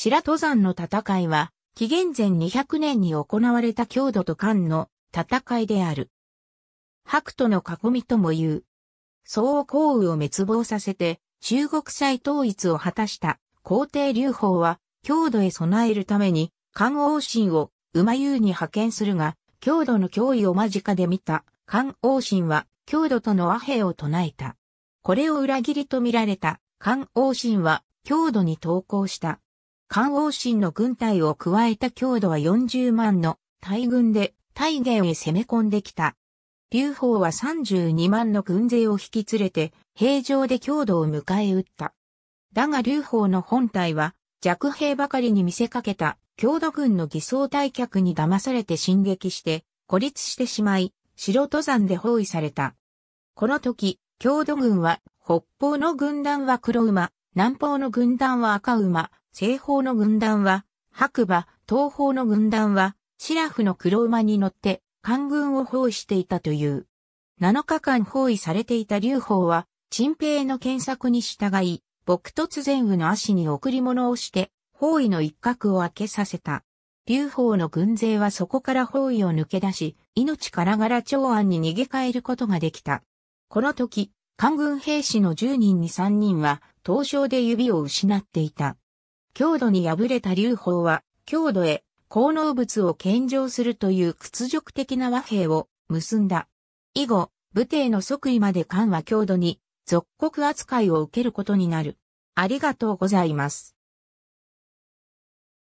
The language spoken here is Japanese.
白登山の戦いは、紀元前200年に行われた郷土と漢の戦いである。白との囲みとも言う。宋皇羽を滅亡させて、中国再統一を果たした皇帝劉邦は、郷土へ備えるために、漢王信を馬優に派遣するが、郷土の脅威を間近で見た漢王信は、郷土との和平を唱えた。これを裏切りと見られた漢王信は、郷土に投降した。関王神の軍隊を加えた強度は40万の大軍で大元へ攻め込んできた。劉邦は32万の軍勢を引き連れて平城で強度を迎え撃った。だが劉邦の本体は弱兵ばかりに見せかけた強度軍の偽装退却に騙されて進撃して孤立してしまい、白登山で包囲された。この時、強度軍は北方の軍団は黒馬、南方の軍団は赤馬、西方の軍団は、白馬、東方の軍団は、シラフの黒馬に乗って、官軍を包囲していたという。7日間包囲されていた劉邦は、陳平の検索に従い、朴突前羽の足に贈り物をして、包囲の一角を開けさせた。劉邦の軍勢はそこから包囲を抜け出し、命からがら長安に逃げ帰ることができた。この時、官軍兵士の10人に3人は、凍傷で指を失っていた。強度に敗れた劉邦は、強度へ、功能物を献上するという屈辱的な和平を結んだ。以後、武帝の即位まで漢は強度に、属国扱いを受けることになる。ありがとうございます。